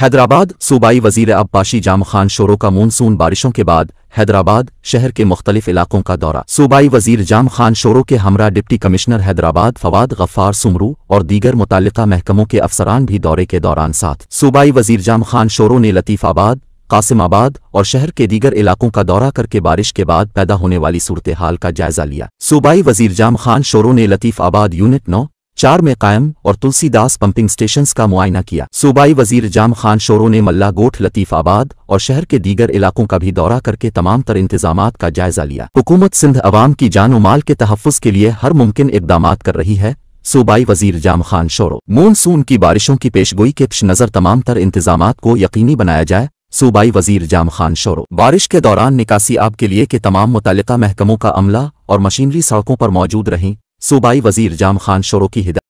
हैदराबाद सूबाई वजीर अब्बाशी जाम खान शोरों का मानसून बारिशों के बाद हैदराबाद शहर के मुख्तलिफ इलाकों का दौरा सूबाई वजीर जाम खान शोरों के हमरा डिप्टी कमिश्नर हैदराबाद फवाद गफ्फार सुमरू और दीगर मुतल महकमों के अफसरान भी दौरे के दौरान साथ सूबाई वजीर जाम खान शोरों ने लतीफ़ाबाद कासिमाबाद और शहर के दीगर इलाकों का दौरा करके बारिश के बाद पैदा होने वाली सूरत हाल का जायजा लिया सूबाई वजीर जाम खान शोरों ने लतीफ़ आबाद यूनिट नौ चार में कायम और तुलसीदास पंपिंग स्टेशन का मुआयना किया सूबाई वजीर जाम खान शोरों ने मल्ला लतीफ आबाद और शहर के दीगर इलाकों का भी दौरा करके तमाम तर इंतजाम का जायजा लिया हुकूमत सिंध अवाम की जान माल के तहफ़ के लिए हर मुमकिन इकदाम कर रही है सूबाई वजीर जाम खान शोरो मानसून की बारिशों की पेशगोई के पिश नज़र तमाम तर इंतजाम को यकीनी बनाया जाए सूबाई वजीर जाम खान शोरो बारिश के दौरान निकासी आब के लिए के तमाम मुतल महकमों का अमला और मशीनरी सड़कों पर मौजूद रहें सूबाई वजीर जाम खान शोरों की हिदायत